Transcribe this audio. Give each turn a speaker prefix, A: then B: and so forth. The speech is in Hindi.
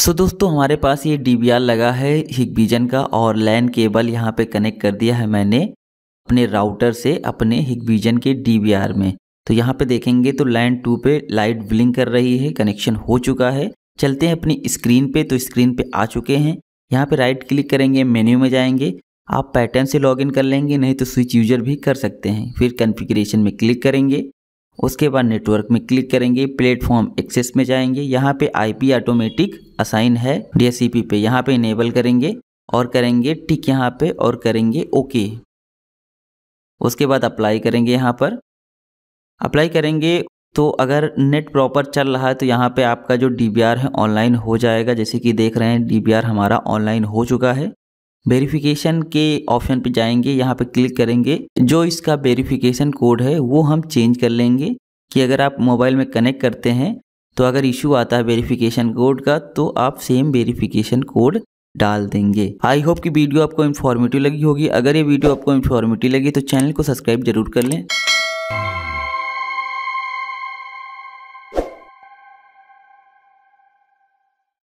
A: सो दोस्तों हमारे पास ये डी लगा है हिगबीजन का और लैन केबल यहाँ पे कनेक्ट कर दिया है मैंने अपने राउटर से अपने हिगबीजन के डी में तो यहाँ पे देखेंगे तो लैन टू पे लाइट ब्लिंक कर रही है कनेक्शन हो चुका है चलते हैं अपनी स्क्रीन पे तो स्क्रीन पे आ चुके हैं यहाँ पे राइट क्लिक करेंगे मेन्यू में जाएंगे आप पैटर्न से लॉग कर लेंगे नहीं तो स्विच यूजर भी कर सकते हैं फिर कन्फिग्रेशन में क्लिक करेंगे उसके बाद नेटवर्क में क्लिक करेंगे प्लेटफॉर्म एक्सेस में जाएंगे यहाँ पे आईपी ऑटोमेटिक असाइन है डीएससीपी पे यहाँ पे इनेबल करेंगे और करेंगे टिक यहाँ पे और करेंगे ओके उसके बाद अप्लाई करेंगे यहाँ पर अप्लाई करेंगे तो अगर नेट प्रॉपर चल रहा है तो यहाँ पे आपका जो डी है ऑनलाइन हो जाएगा जैसे कि देख रहे हैं डी हमारा ऑनलाइन हो चुका है वेरिफिकेशन के ऑप्शन पे जाएंगे यहाँ पे क्लिक करेंगे जो इसका वेरिफिकेशन कोड है वो हम चेंज कर लेंगे कि अगर आप मोबाइल में कनेक्ट करते हैं तो अगर इशू आता है वेरिफिकेशन कोड का तो आप सेम वेरिफिकेशन कोड डाल देंगे आई होप कि वीडियो आपको इन्फॉर्मेटिव लगी होगी अगर ये वीडियो आपको इन्फॉर्मेटिव लगी तो चैनल को सब्सक्राइब जरूर कर लें